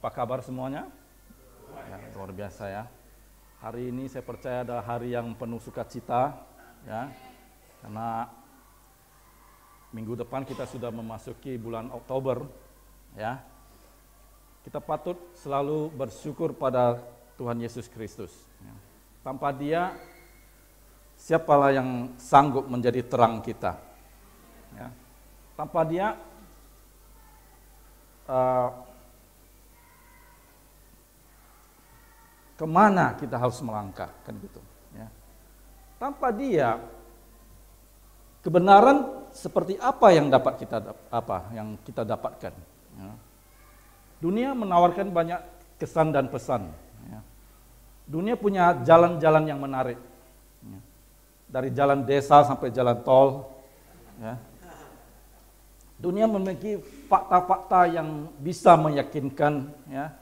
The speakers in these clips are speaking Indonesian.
Apa kabar semuanya? Ya, luar biasa ya. Hari ini saya percaya adalah hari yang penuh sukacita ya. Karena minggu depan kita sudah memasuki bulan Oktober ya. Kita patut selalu bersyukur pada Tuhan Yesus Kristus. Ya. Tanpa Dia siapalah yang sanggup menjadi terang kita? Ya. Tanpa Dia uh, kemana kita harus melangkah kan gitu ya. tanpa dia kebenaran seperti apa yang dapat kita apa yang kita dapatkan ya. dunia menawarkan banyak kesan dan pesan ya. dunia punya jalan-jalan yang menarik ya. dari jalan desa sampai jalan tol ya. dunia memiliki fakta-fakta yang bisa meyakinkan ya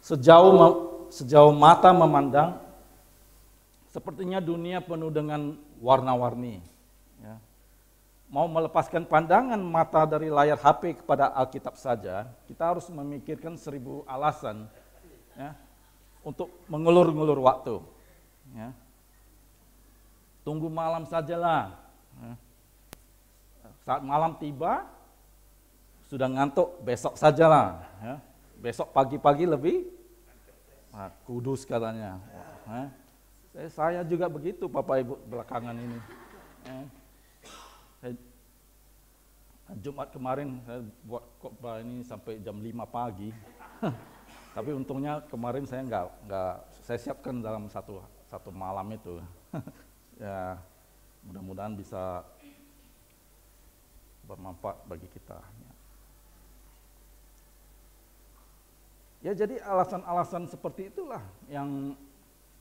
sejauh sejauh mata memandang, sepertinya dunia penuh dengan warna-warni. Ya. Mau melepaskan pandangan mata dari layar HP kepada Alkitab saja, kita harus memikirkan seribu alasan ya, untuk mengulur-ngulur waktu. Ya. Tunggu malam sajalah. Ya. Saat malam tiba, sudah ngantuk, besok sajalah. Ya. Besok pagi-pagi lebih Nah, kudus katanya. Eh, eh, saya juga begitu Bapak Ibu belakangan ini. Eh, eh? Jumat kemarin saya buat khotbah ini sampai jam 5 pagi. Tapi untungnya kemarin saya nggak nggak saya siapkan dalam satu satu malam itu. ya mudah-mudahan bisa bermanfaat bagi kita. Ya jadi alasan-alasan seperti itulah yang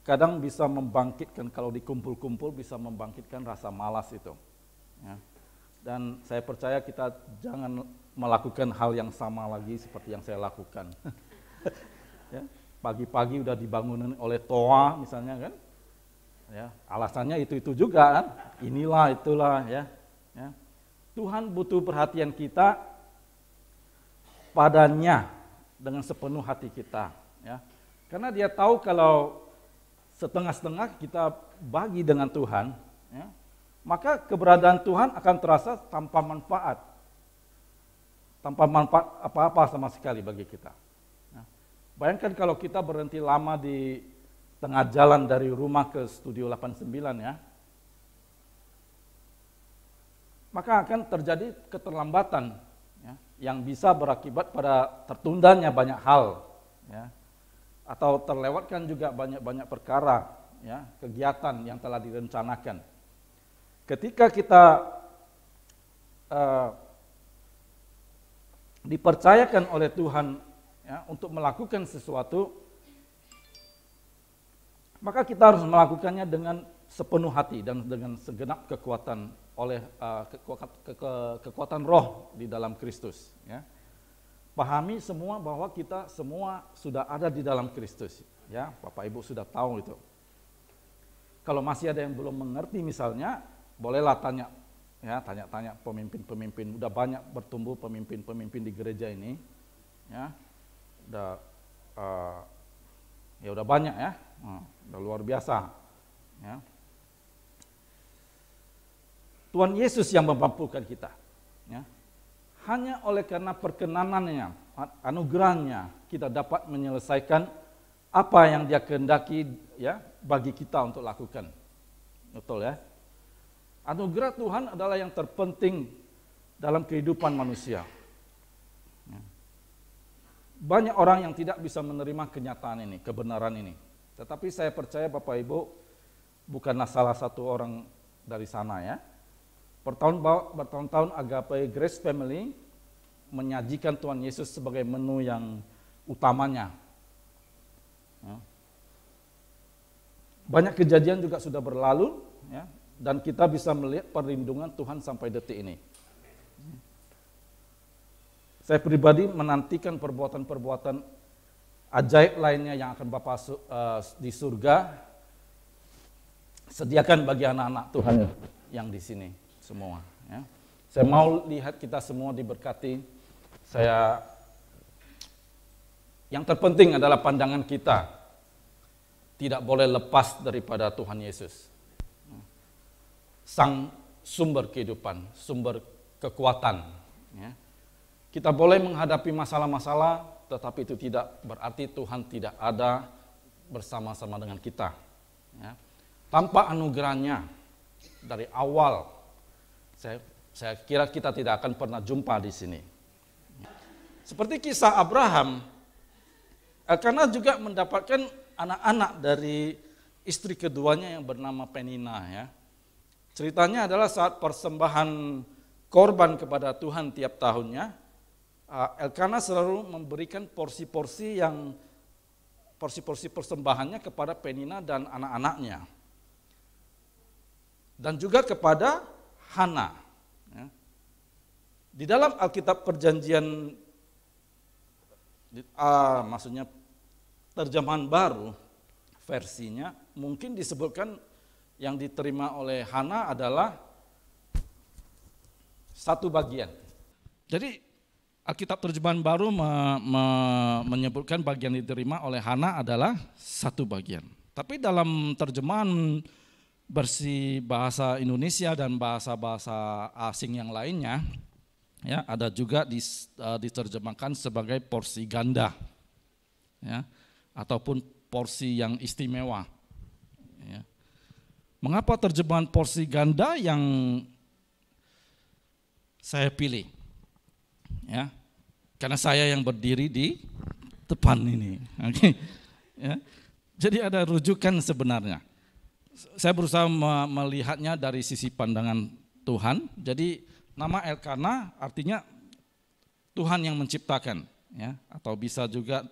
kadang bisa membangkitkan kalau dikumpul-kumpul bisa membangkitkan rasa malas itu. Ya. Dan saya percaya kita jangan melakukan hal yang sama lagi seperti yang saya lakukan. ya. Pagi-pagi udah dibangun oleh toa misalnya kan. Ya, alasannya itu-itu juga kan. Inilah itulah ya. ya. Tuhan butuh perhatian kita padanya dengan sepenuh hati kita. Ya. Karena dia tahu kalau setengah-setengah kita bagi dengan Tuhan, ya, maka keberadaan Tuhan akan terasa tanpa manfaat. Tanpa manfaat apa-apa sama sekali bagi kita. Ya. Bayangkan kalau kita berhenti lama di tengah jalan dari rumah ke Studio 89 ya, maka akan terjadi keterlambatan ya, yang bisa berakibat pada tertundanya banyak hal ya, atau terlewatkan juga banyak-banyak perkara ya, kegiatan yang telah direncanakan. Ketika kita uh, dipercayakan oleh Tuhan ya, untuk melakukan sesuatu, maka kita harus melakukannya dengan sepenuh hati dan dengan segenap kekuatan oleh eh, kekuatan roh di dalam Kristus. Ya. Pahami semua bahwa kita semua sudah ada di dalam Kristus. Ya, Bapak Ibu sudah tahu itu. Kalau masih ada yang belum mengerti misalnya, bolehlah tanya ya tanya-tanya pemimpin-pemimpin udah banyak bertumbuh pemimpin-pemimpin di gereja ini ya udah uh, ya udah banyak ya uh, udah luar biasa ya Tuhan Yesus yang memampukan kita. Ya. Hanya oleh karena perkenanannya, anugerahnya, kita dapat menyelesaikan apa yang dia kehendaki ya bagi kita untuk lakukan. Betul ya? Anugerah Tuhan adalah yang terpenting dalam kehidupan manusia. Ya. Banyak orang yang tidak bisa menerima kenyataan ini, kebenaran ini. Tetapi saya percaya Bapak Ibu bukanlah salah satu orang dari sana ya. Bertahun, tahun Agape Grace Family menyajikan Tuhan Yesus sebagai menu yang utamanya. Ya. Banyak kejadian juga sudah berlalu, ya, dan kita bisa melihat perlindungan Tuhan sampai detik ini. Saya pribadi menantikan perbuatan-perbuatan ajaib lainnya yang akan Bapak uh, di surga sediakan bagi anak-anak Tuhan yang di sini semua. Ya. Saya mau lihat kita semua diberkati. Saya yang terpenting adalah pandangan kita tidak boleh lepas daripada Tuhan Yesus. Sang sumber kehidupan, sumber kekuatan. Ya. Kita boleh menghadapi masalah-masalah, tetapi itu tidak berarti Tuhan tidak ada bersama-sama dengan kita. Ya. Tanpa anugerahnya dari awal saya, saya kira kita tidak akan pernah jumpa di sini. Seperti kisah Abraham, eh, karena juga mendapatkan anak-anak dari istri keduanya yang bernama Penina ya. Ceritanya adalah saat persembahan korban kepada Tuhan tiap tahunnya, eh, Elkana selalu memberikan porsi-porsi yang porsi-porsi persembahannya kepada Penina dan anak-anaknya. Dan juga kepada Hana. Ya. Di dalam Alkitab Perjanjian, ah, maksudnya terjemahan baru versinya, mungkin disebutkan yang diterima oleh Hana adalah satu bagian. Jadi Alkitab terjemahan baru me, me, menyebutkan bagian diterima oleh Hana adalah satu bagian. Tapi dalam terjemahan versi bahasa Indonesia dan bahasa-bahasa asing yang lainnya ya ada juga di uh, e, diterjemahkan sebagai porsi ganda ya ataupun porsi yang istimewa ya. mengapa terjemahan porsi ganda yang saya pilih ya karena saya yang berdiri di depan ini okay. ya jadi ada rujukan sebenarnya saya berusaha melihatnya dari sisi pandangan Tuhan. Jadi nama Elkana artinya Tuhan yang menciptakan, ya, atau bisa juga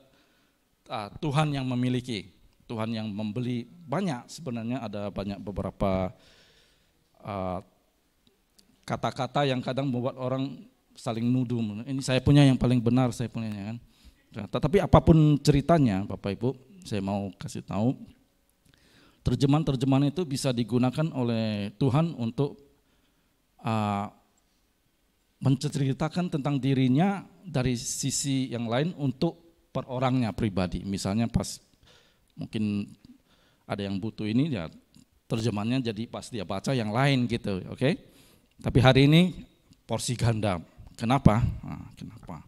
uh, Tuhan yang memiliki, Tuhan yang membeli banyak. Sebenarnya ada banyak beberapa kata ah, kata-kata yang kadang membuat orang saling nuduh. Ini saya punya yang paling benar, saya punya kan. Nah, tetapi apapun ceritanya, Bapak Ibu, saya mau kasih tahu terjemahan-terjemahan itu bisa digunakan oleh Tuhan untuk uh, menceritakan tentang dirinya dari sisi yang lain untuk perorangnya pribadi. Misalnya pas mungkin ada yang butuh ini ya terjemahannya jadi pas dia baca yang lain gitu, oke? Okay? Tapi hari ini porsi ganda. Kenapa? Nah, kenapa?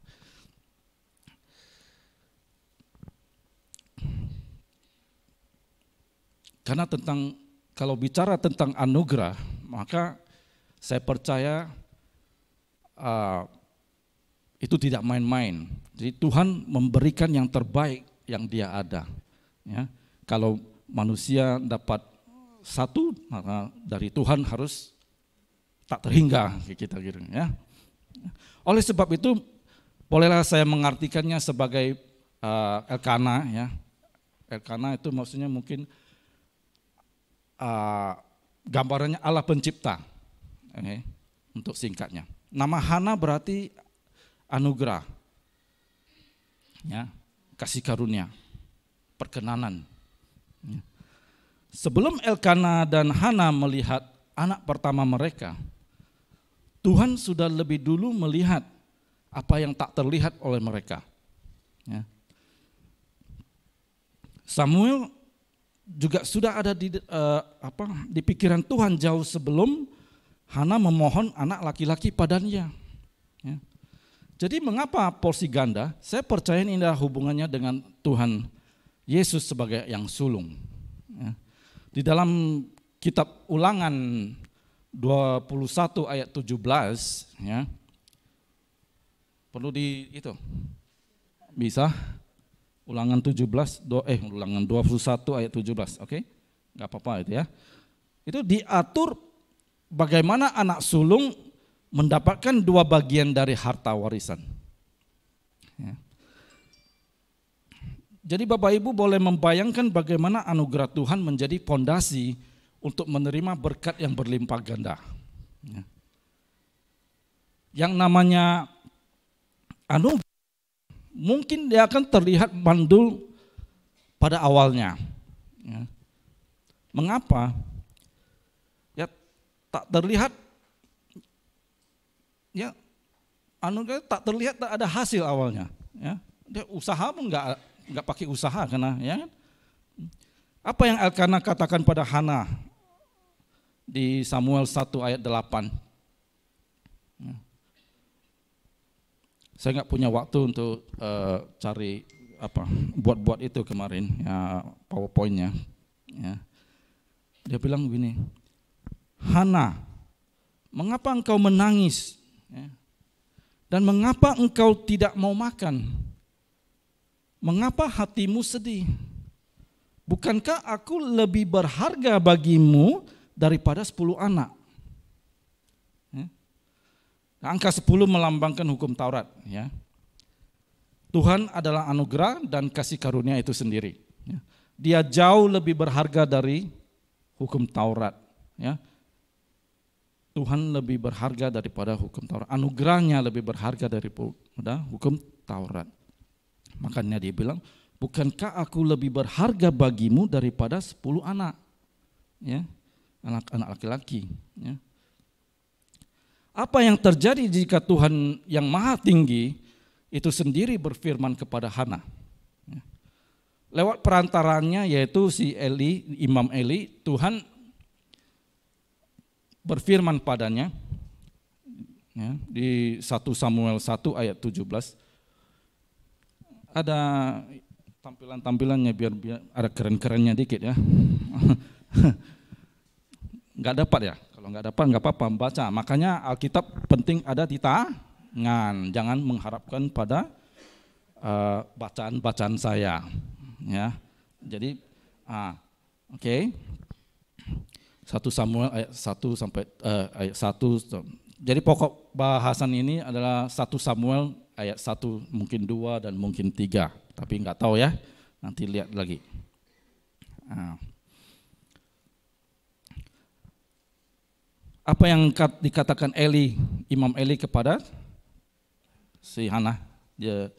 Karena tentang kalau bicara tentang anugerah, maka saya percaya uh, itu tidak main-main. Jadi Tuhan memberikan yang terbaik yang Dia ada. Ya, kalau manusia dapat satu, maka dari Tuhan harus tak terhingga kita gitu ya. Oleh sebab itu bolehlah saya mengartikannya sebagai uh, Elkana ya. Elkana itu maksudnya mungkin uh, gambarannya Allah pencipta. Okay, untuk singkatnya. Nama Hana berarti anugerah. Ya, kasih karunia, perkenanan. Ya. Sebelum Elkana dan Hana melihat anak pertama mereka, Tuhan sudah lebih dulu melihat apa yang tak terlihat oleh mereka. Ya. Samuel juga sudah ada di uh, apa di pikiran Tuhan jauh sebelum Hana memohon anak laki-laki padanya. Ya. Jadi mengapa porsi ganda? Saya percaya ini adalah hubungannya dengan Tuhan Yesus sebagai yang sulung. Ya. Di dalam kitab ulangan 21 ayat 17 ya. Perlu di itu. Bisa? Ulangan 17 do, eh ulangan 21 ayat 17, oke? Okay? Gak apa-apa itu ya. Itu diatur bagaimana anak sulung mendapatkan dua bagian dari harta warisan. Ya. Jadi Bapak Ibu boleh membayangkan bagaimana anugerah Tuhan menjadi pondasi untuk menerima berkat yang berlimpah ganda. Ya. Yang namanya anugerah mungkin dia akan terlihat mandul pada awalnya. Ya. Mengapa? Ya tak terlihat ya anu tak terlihat tak ada hasil awalnya ya dia usaha pun nggak nggak pakai usaha karena ya kan? apa yang Elkanah katakan pada Hana di Samuel 1 ayat 8 saya nggak punya waktu untuk uh, cari apa buat-buat itu kemarin ya powerpointnya ya dia bilang gini Hana mengapa engkau menangis ya. dan mengapa engkau tidak mau makan mengapa hatimu sedih bukankah aku lebih berharga bagimu daripada 10 anak Angka 10 melambangkan hukum Taurat. Ya. Tuhan adalah anugerah dan kasih karunia itu sendiri. Ya. Dia jauh lebih berharga dari hukum Taurat. Ya. Tuhan lebih berharga daripada hukum Taurat. Anugerahnya lebih berharga daripada hukum Taurat. Makanya dia bilang, bukankah aku lebih berharga bagimu daripada 10 anak? Ya, anak-anak laki-laki. Ya. Apa yang terjadi jika Tuhan yang maha tinggi itu sendiri berfirman kepada Hana? Lewat perantarannya yaitu si Eli, Imam Eli, Tuhan berfirman padanya ya, di 1 Samuel 1 ayat 17 ada tampilan-tampilannya biar, biar ada keren-kerennya dikit ya nggak dapat ya nggak dapat nggak apa-apa membaca Makanya Alkitab penting ada di tangan. Jangan mengharapkan pada eh, bacaan-bacaan uh, saya. Ya. Jadi ah, oke. Okay. 1 Samuel ayat 1 sampai uh, ayat 1. Jadi pokok bahasan ini adalah satu Samuel ayat 1 mungkin dua dan mungkin tiga tapi nggak tahu ya. Nanti lihat lagi. Nah. apa yang dikatakan Eli, Imam Eli kepada si Hana. Dia,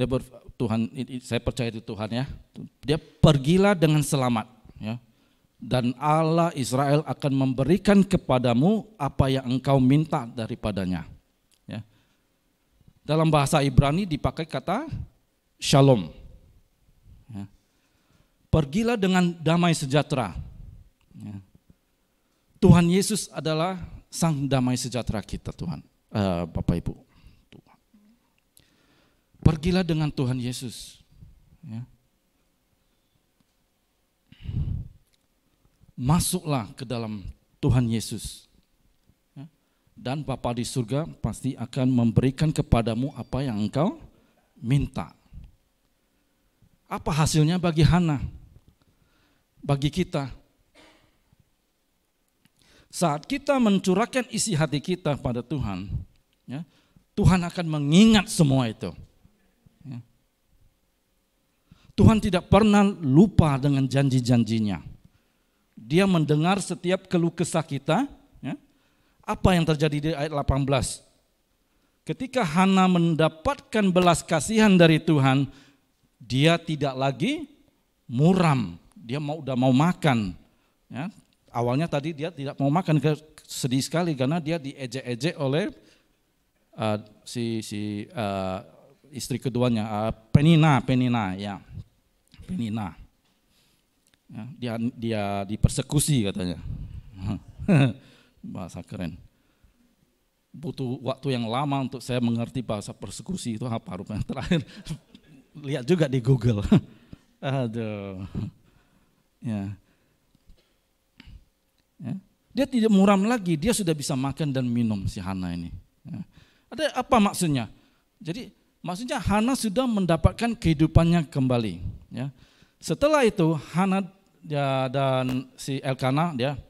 dia ber, Tuhan, saya percaya itu Tuhan ya. Dia pergilah dengan selamat. Ya. Dan Allah Israel akan memberikan kepadamu apa yang engkau minta daripadanya. Ya. Dalam bahasa Ibrani dipakai kata shalom. Ya. Pergilah dengan damai sejahtera. Ya Tuhan Yesus adalah sang damai sejahtera kita Tuhan, uh, Bapak Ibu. Tuhan. Pergilah dengan Tuhan Yesus. Ya. Masuklah ke dalam Tuhan Yesus. Ya. Dan Bapa di surga pasti akan memberikan kepadamu apa yang engkau minta. Apa hasilnya bagi Hana? Bagi kita, saat kita mencurahkan isi hati kita pada Tuhan, ya, Tuhan akan mengingat semua itu. Ya. Tuhan tidak pernah lupa dengan janji-janjinya. Dia mendengar setiap keluh kesah kita. Ya. Apa yang terjadi di ayat 18? Ketika Hana mendapatkan belas kasihan dari Tuhan, dia tidak lagi muram, dia mau udah mau makan. Ya, Awalnya tadi dia tidak mau makan, sedih sekali karena dia diejek-ejek oleh uh, si si uh, istri keduanya, uh, Penina, Penina, ya, Penina. Ya, dia dia dipersekusi katanya, bahasa keren. Butuh waktu yang lama untuk saya mengerti bahasa persekusi itu apa rupanya. Terakhir lihat juga di Google. Aduh. Ya. Ya. Dia tidak muram lagi, dia sudah bisa makan dan minum si Hana ini. Ya. Ada apa maksudnya? Jadi maksudnya Hana sudah mendapatkan kehidupannya kembali. Ya. Setelah itu Hana ya, dan si Elkana dia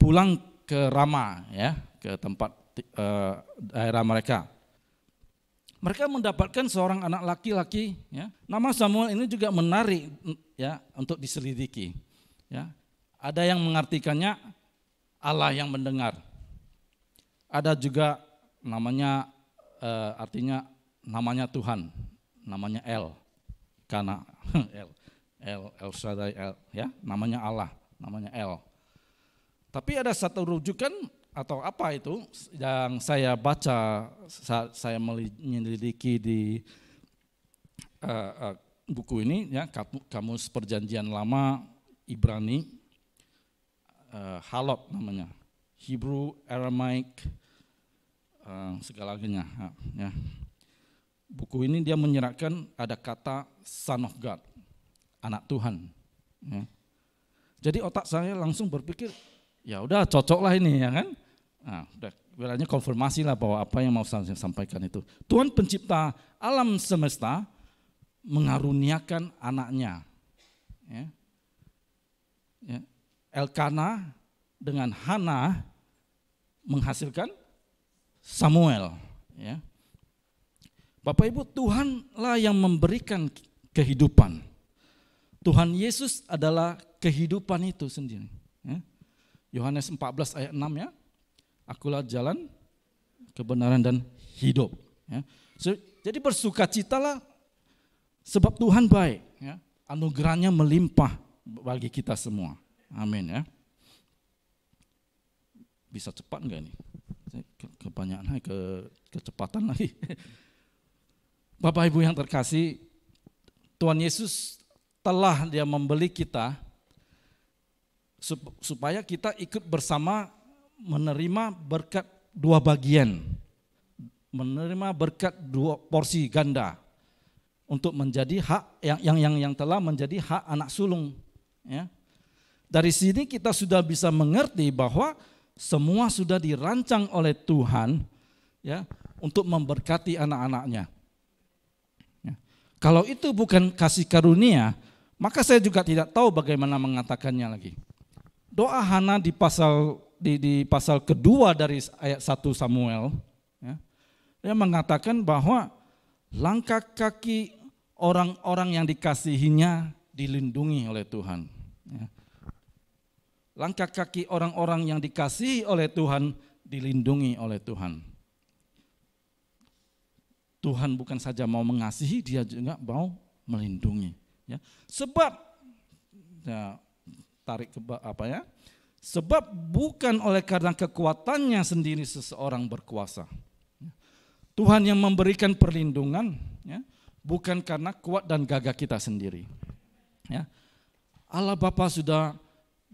pulang ke Rama ya, ke tempat eh, daerah mereka. Mereka mendapatkan seorang anak laki-laki, ya. nama Samuel ini juga menarik ya untuk diselidiki. Ya. Ada yang mengartikannya Allah yang mendengar. Ada juga namanya uh, artinya namanya Tuhan, namanya El, karena El, El, El Shaddai El, ya namanya Allah, namanya El. Tapi ada satu rujukan atau apa itu yang saya baca saat saya menyelidiki di uh, uh, buku ini ya kamus perjanjian lama Ibrani uh, halot namanya Hebrew Aramaic uh, eh, segalanya ya buku ini dia menyerahkan ada kata Son of God anak Tuhan ya. jadi otak saya langsung berpikir ya udah cocoklah ini ya kan nah, udah berarti konfirmasi lah bahwa apa yang mau saya sampaikan itu Tuhan pencipta alam semesta mengaruniakan anaknya ya. Ya. Elkana dengan Hana menghasilkan Samuel. Ya. Bapak Ibu, Tuhanlah yang memberikan kehidupan. Tuhan Yesus adalah kehidupan itu sendiri. Ya. Yohanes 14 ayat 6 ya. Akulah jalan, kebenaran dan hidup. Ya. So, jadi bersukacitalah sebab Tuhan baik. Ya. Anugerahnya melimpah bagi kita semua. Amin ya. Bisa cepat enggak ini? Kebanyakan ke kecepatan lagi. Bapak Ibu yang terkasih, Tuhan Yesus telah dia membeli kita supaya kita ikut bersama menerima berkat dua bagian. Menerima berkat dua porsi ganda untuk menjadi hak yang yang yang, yang telah menjadi hak anak sulung ya dari sini kita sudah bisa mengerti bahwa semua sudah dirancang oleh Tuhan ya untuk memberkati anak-anaknya. Ya. Kalau itu bukan kasih karunia, maka saya juga tidak tahu bagaimana mengatakannya lagi. Doa Hana di pasal di, di pasal kedua dari ayat 1 Samuel ya, dia mengatakan bahwa langkah kaki orang-orang yang dikasihinya dilindungi oleh Tuhan. Ya langkah kaki orang-orang yang dikasihi oleh Tuhan dilindungi oleh Tuhan. Tuhan bukan saja mau mengasihi, dia juga mau melindungi. Ya. Sebab ya, tarik ke apa ya? Sebab bukan oleh karena kekuatannya sendiri seseorang berkuasa. Tuhan yang memberikan perlindungan, ya, bukan karena kuat dan gagah kita sendiri. Ya. Allah Bapa sudah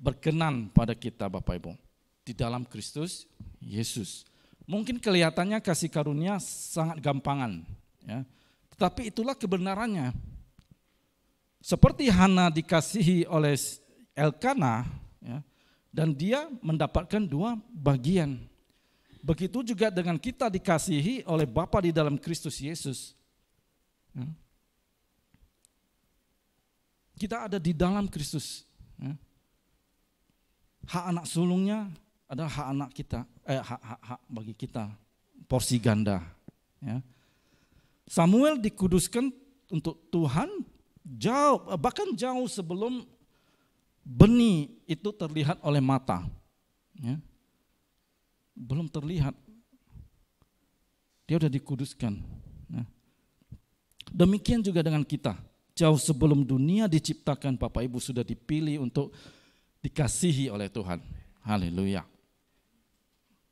berkenan pada kita Bapak Ibu. Di dalam Kristus Yesus. Mungkin kelihatannya kasih karunia sangat gampangan. Ya. Tetapi itulah kebenarannya. Seperti Hana dikasihi oleh Elkana ya, dan dia mendapatkan dua bagian. Begitu juga dengan kita dikasihi oleh Bapa di dalam Kristus Yesus. Ya. Kita ada di dalam Kristus. Ya hak anak sulungnya adalah hak anak kita, eh, hak, hak, hak bagi kita, porsi ganda. Ya. Samuel dikuduskan untuk Tuhan jauh, bahkan jauh sebelum benih itu terlihat oleh mata. Ya. Belum terlihat. Dia sudah dikuduskan. Ya. Demikian juga dengan kita. Jauh sebelum dunia diciptakan, Bapak Ibu sudah dipilih untuk dikasihi oleh Tuhan. Haleluya.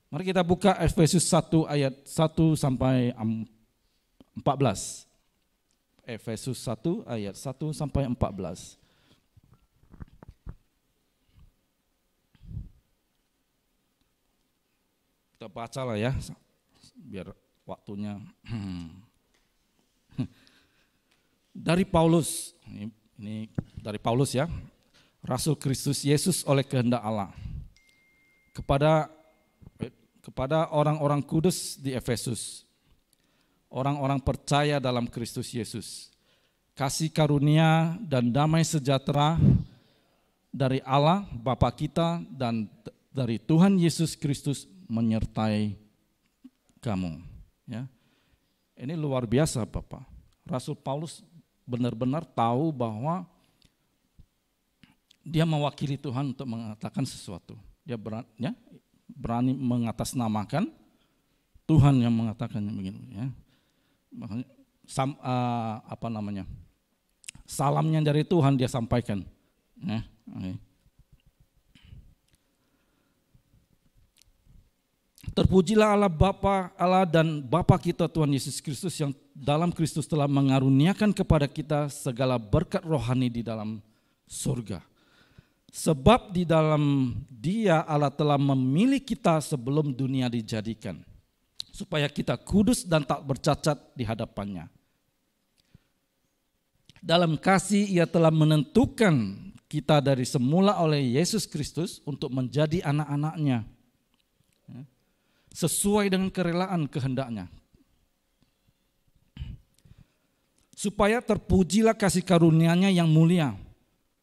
Mari kita buka Efesus 1 ayat 1 sampai 14. Efesus 1 ayat 1 sampai 14. Kita baca lah ya, biar waktunya. Dari Paulus, ini, ini dari Paulus ya, Rasul Kristus Yesus oleh kehendak Allah kepada eh, kepada orang-orang kudus di Efesus, orang-orang percaya dalam Kristus Yesus. Kasih karunia dan damai sejahtera dari Allah Bapa kita dan dari Tuhan Yesus Kristus menyertai kamu. Ya. Ini luar biasa Bapak. Rasul Paulus benar-benar tahu bahwa dia mewakili Tuhan untuk mengatakan sesuatu. Dia berani, ya, berani mengatasnamakan Tuhan yang mengatakan begini. Ya. sam, uh, apa namanya? Salamnya dari Tuhan dia sampaikan. Ya, okay. Terpujilah Allah Bapa Allah dan Bapa kita Tuhan Yesus Kristus yang dalam Kristus telah mengaruniakan kepada kita segala berkat rohani di dalam surga Sebab di dalam dia Allah telah memilih kita sebelum dunia dijadikan. Supaya kita kudus dan tak bercacat di hadapannya. Dalam kasih ia telah menentukan kita dari semula oleh Yesus Kristus untuk menjadi anak-anaknya. Sesuai dengan kerelaan kehendaknya. Supaya terpujilah kasih karunia-Nya yang mulia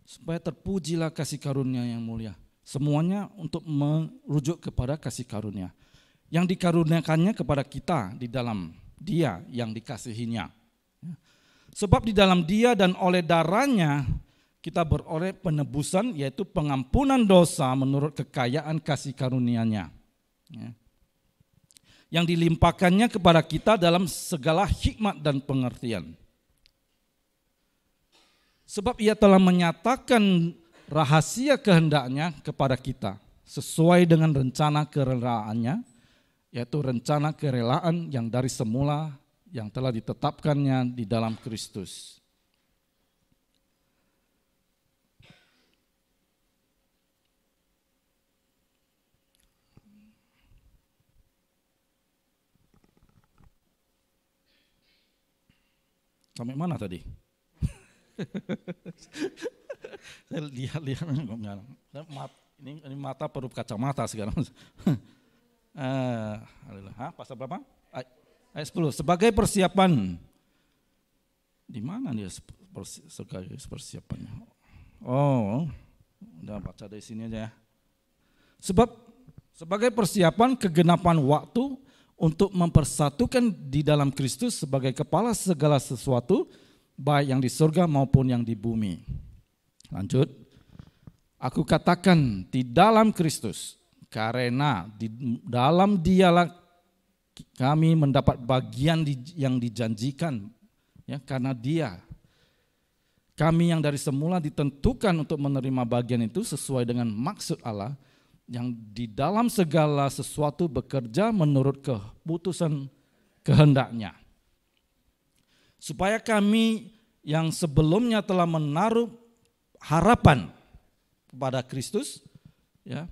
supaya terpujilah kasih karunia yang mulia. Semuanya untuk merujuk kepada kasih karunia. Yang dikaruniakannya kepada kita di dalam dia yang dikasihinya. Sebab di dalam dia dan oleh darahnya kita beroleh penebusan yaitu pengampunan dosa menurut kekayaan kasih karunia-Nya. Ya. Yang dilimpahkannya kepada kita dalam segala hikmat dan pengertian Sebab ia telah menyatakan rahasia kehendaknya kepada kita sesuai dengan rencana kerelaannya, yaitu rencana kerelaan yang dari semula yang telah ditetapkannya di dalam Kristus. Sampai mana tadi? saya lihat lihat mat ini, ini mata perlu kacamata sekarang eh, alhamdulillah ha, pasal berapa ayat 10 sebagai persiapan di mana dia sebagai persiapannya oh udah baca dari sini aja ya sebab sebagai persiapan kegenapan waktu untuk mempersatukan di dalam Kristus sebagai kepala segala sesuatu baik yang di surga maupun yang di bumi. Lanjut. Aku katakan di dalam Kristus, karena di dalam dialah kami mendapat bagian yang dijanjikan, ya karena dia. Kami yang dari semula ditentukan untuk menerima bagian itu sesuai dengan maksud Allah yang di dalam segala sesuatu bekerja menurut keputusan kehendaknya supaya kami yang sebelumnya telah menaruh harapan kepada Kristus ya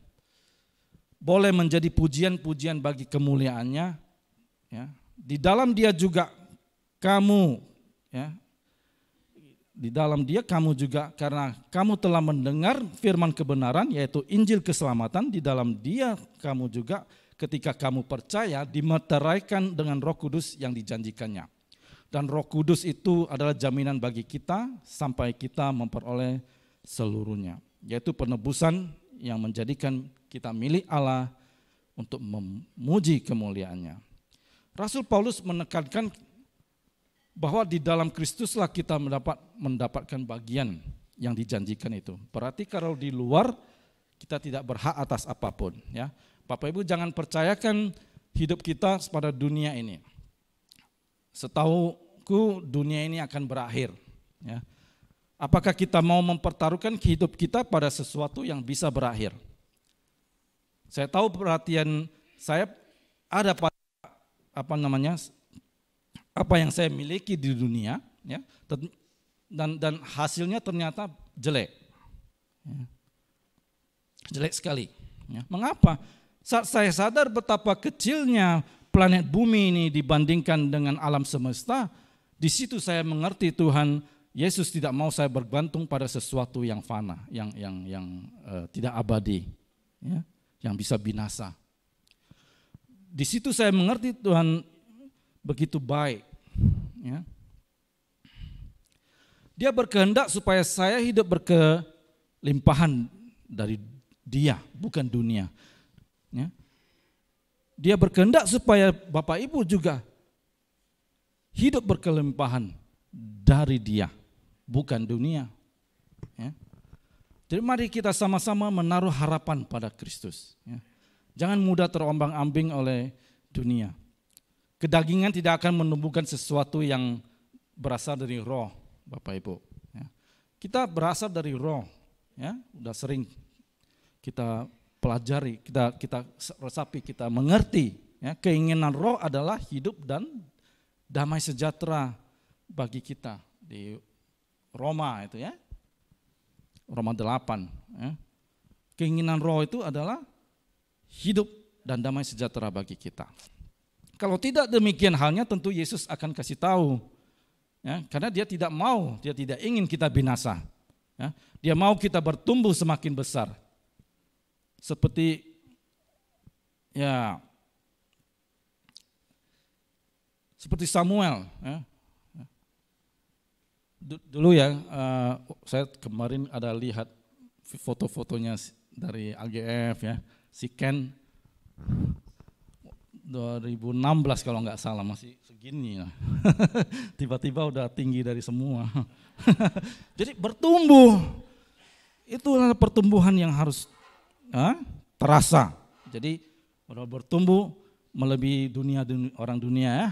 boleh menjadi pujian-pujian bagi kemuliaannya ya di dalam dia juga kamu ya di dalam dia kamu juga karena kamu telah mendengar firman kebenaran yaitu Injil keselamatan di dalam dia kamu juga ketika kamu percaya dimeteraikan dengan Roh Kudus yang dijanjikannya dan roh kudus itu adalah jaminan bagi kita sampai kita memperoleh seluruhnya. Yaitu penebusan yang menjadikan kita milik Allah untuk memuji kemuliaannya. Rasul Paulus menekankan bahwa di dalam Kristuslah kita mendapat mendapatkan bagian yang dijanjikan itu. Berarti kalau di luar kita tidak berhak atas apapun ya. Bapak Ibu jangan percayakan hidup kita pada dunia ini. Setahuku dunia ini akan berakhir. Ya. Apakah kita mau mempertaruhkan hidup kita pada sesuatu yang bisa berakhir? Saya tahu perhatian saya ada pada apa namanya apa yang saya miliki di dunia, ya, dan dan hasilnya ternyata jelek, ya. jelek sekali. Ya. Mengapa? Saat saya sadar betapa kecilnya planet bumi ini dibandingkan dengan alam semesta, di situ saya mengerti Tuhan Yesus tidak mau saya bergantung pada sesuatu yang fana, yang yang yang uh, tidak abadi, ya, yang bisa binasa. Di situ saya mengerti Tuhan begitu baik. Ya. Dia berkehendak supaya saya hidup berkelimpahan dari Dia, bukan dunia. Ya. Dia berkehendak supaya Bapak Ibu juga hidup berkelimpahan dari dia, bukan dunia. Ya. Jadi mari kita sama-sama menaruh harapan pada Kristus. Ya. Jangan mudah terombang-ambing oleh dunia. Kedagingan tidak akan menumbuhkan sesuatu yang berasal dari roh, Bapak Ibu. Ya. Kita berasal dari roh, ya, udah sering kita pelajari, kita kita resapi, kita mengerti. Ya, keinginan roh adalah hidup dan damai sejahtera bagi kita di Roma itu ya. Roma 8 ya. Keinginan roh itu adalah hidup dan damai sejahtera bagi kita. Kalau tidak demikian halnya tentu Yesus akan kasih tahu. Ya, karena dia tidak mau, dia tidak ingin kita binasa. Ya, dia mau kita bertumbuh semakin besar seperti ya seperti Samuel ya. dulu ya uh, saya kemarin ada lihat foto-fotonya dari AGF ya si Ken 2016 kalau nggak salah masih segini ya. tiba-tiba udah tinggi dari semua jadi bertumbuh itu adalah pertumbuhan yang harus terasa. Jadi bertumbuh melebihi dunia, orang dunia ya.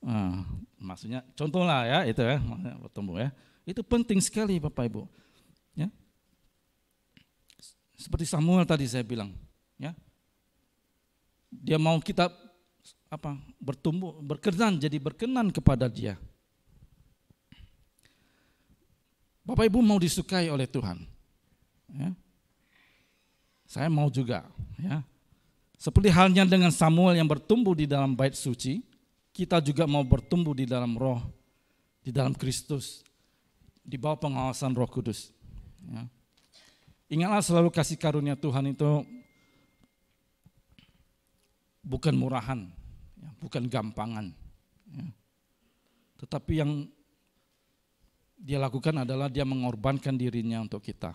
Ah, maksudnya contohlah ya itu ya bertumbuh ya. Itu penting sekali Bapak Ibu. Ya. Seperti Samuel tadi saya bilang, ya. Dia mau kita apa? bertumbuh, berkenan jadi berkenan kepada dia. Bapak Ibu mau disukai oleh Tuhan. Ya. Saya mau juga, ya. Seperti halnya dengan Samuel yang bertumbuh di dalam bait suci, kita juga mau bertumbuh di dalam roh, di dalam Kristus, di bawah pengawasan roh kudus. Ya. Ingatlah selalu kasih karunia Tuhan itu bukan murahan, ya, bukan gampangan. Ya. Tetapi yang dia lakukan adalah dia mengorbankan dirinya untuk kita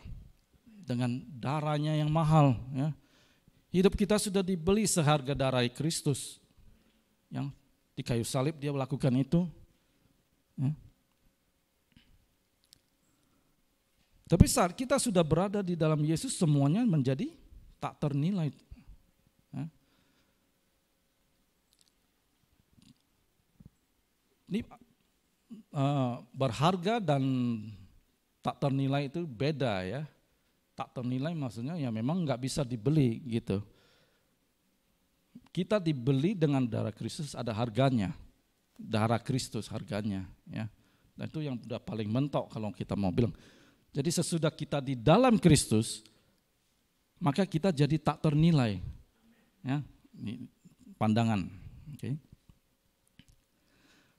dengan darahnya yang mahal. Ya. Hidup kita sudah dibeli seharga darah Kristus. Yang di kayu salib dia melakukan itu. Ya. Tapi saat kita sudah berada di dalam Yesus semuanya menjadi tak ternilai. Ya. Ini uh, berharga dan tak ternilai itu beda ya tak ternilai maksudnya ya memang nggak bisa dibeli gitu. Kita dibeli dengan darah Kristus ada harganya. Darah Kristus harganya ya. Dan itu yang udah paling mentok kalau kita mau bilang. Jadi sesudah kita di dalam Kristus maka kita jadi tak ternilai. Ya, ini pandangan. Okay.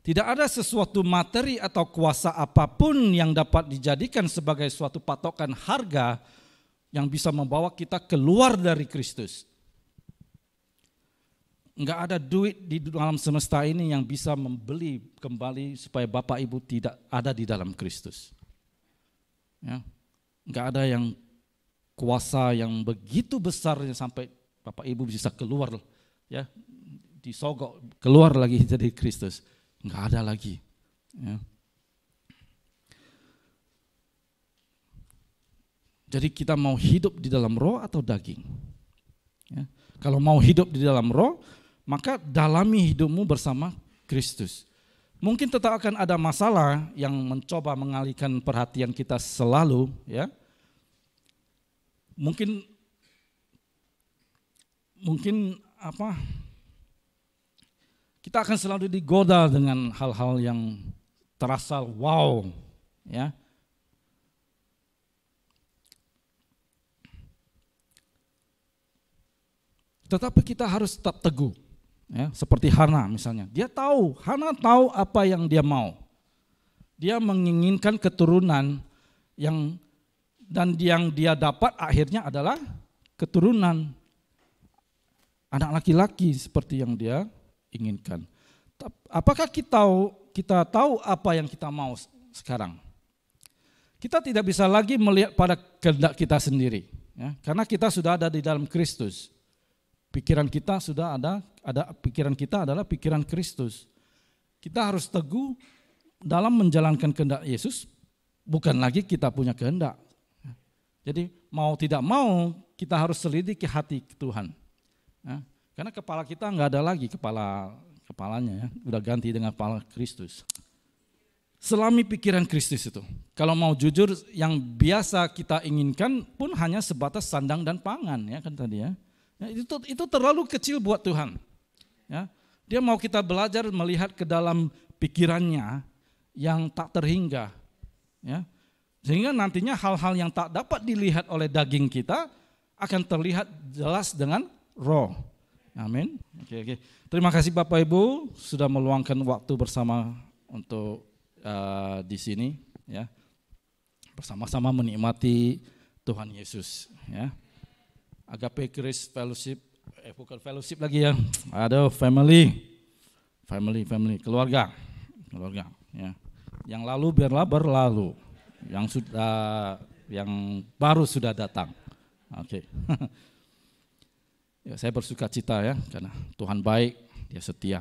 Tidak ada sesuatu materi atau kuasa apapun yang dapat dijadikan sebagai suatu patokan harga yang bisa membawa kita keluar dari Kristus. Enggak ada duit di dalam semesta ini yang bisa membeli kembali supaya Bapak Ibu tidak ada di dalam Kristus. Ya. Enggak ada yang kuasa yang begitu besarnya sampai Bapak Ibu bisa keluar ya disogok keluar lagi dari Kristus. Enggak ada lagi. Ya. Jadi kita mau hidup di dalam roh atau daging? Ya. Kalau mau hidup di dalam roh, maka dalami hidupmu bersama Kristus. Mungkin tetap akan ada masalah yang mencoba mengalihkan perhatian kita selalu, ya. Mungkin mungkin apa? Kita akan selalu digoda dengan hal-hal yang terasa wow, ya Tetapi kita harus tetap teguh. Ya, seperti Hana misalnya. Dia tahu, Hana tahu apa yang dia mau. Dia menginginkan keturunan yang dan yang dia dapat akhirnya adalah keturunan anak laki-laki seperti yang dia inginkan. Apakah kita tahu kita tahu apa yang kita mau sekarang? Kita tidak bisa lagi melihat pada kehendak kita sendiri, ya, karena kita sudah ada di dalam Kristus. Pikiran kita sudah ada, ada pikiran kita adalah pikiran Kristus. Kita harus teguh dalam menjalankan kehendak Yesus, bukan lagi kita punya kehendak. Jadi mau tidak mau kita harus selidiki hati Tuhan. Ya, karena kepala kita nggak ada lagi kepala kepalanya ya, udah ganti dengan kepala Kristus. Selami pikiran Kristus itu. Kalau mau jujur yang biasa kita inginkan pun hanya sebatas sandang dan pangan ya kan tadi ya. Ya, itu itu terlalu kecil buat Tuhan. Ya. Dia mau kita belajar melihat ke dalam pikirannya yang tak terhingga. Ya. Sehingga nantinya hal-hal yang tak dapat dilihat oleh daging kita akan terlihat jelas dengan roh. Amin. Oke, oke. Terima kasih Bapak Ibu sudah meluangkan waktu bersama untuk uh, di sini ya. Bersama-sama menikmati Tuhan Yesus ya. Agape Grace Fellowship, eh bukan fellowship lagi ya, ada family, family, family, keluarga, keluarga. Ya. Yang lalu biarlah berlalu, yang sudah, yang baru sudah datang. Oke. Okay. ya, saya bersuka cita ya, karena Tuhan baik, Dia setia.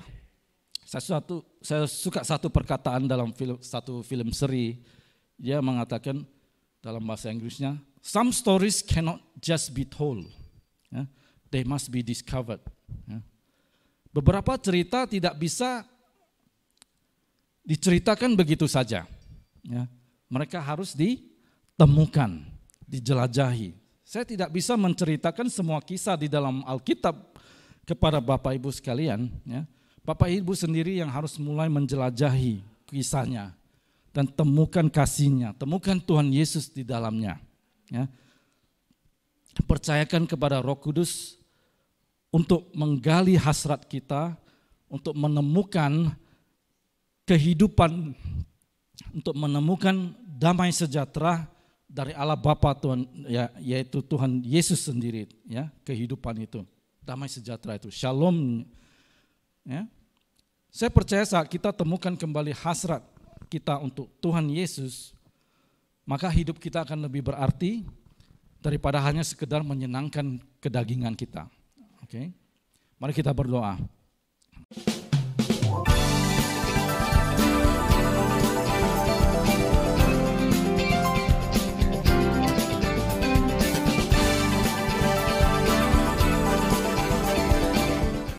Saya, suatu, saya suka satu perkataan dalam film, satu film seri, dia mengatakan dalam bahasa Inggrisnya, Some stories cannot just be told. Ya, they must be discovered. Ya. Beberapa cerita tidak bisa diceritakan begitu saja. Ya, mereka harus ditemukan, dijelajahi. Saya tidak bisa menceritakan semua kisah di dalam Alkitab kepada Bapak Ibu sekalian. Bapak Ibu sendiri yang harus mulai menjelajahi kisahnya dan temukan kasihnya, temukan Tuhan Yesus di dalamnya. Ya. Percayakan kepada Roh Kudus untuk menggali hasrat kita, untuk menemukan kehidupan, untuk menemukan damai sejahtera dari Allah Bapa Tuhan, ya, yaitu Tuhan Yesus sendiri, ya kehidupan itu, damai sejahtera itu, shalom. Ya. Saya percaya saat kita temukan kembali hasrat kita untuk Tuhan Yesus, maka hidup kita akan lebih berarti daripada hanya sekedar menyenangkan kedagingan kita. Oke. Okay? Mari kita berdoa.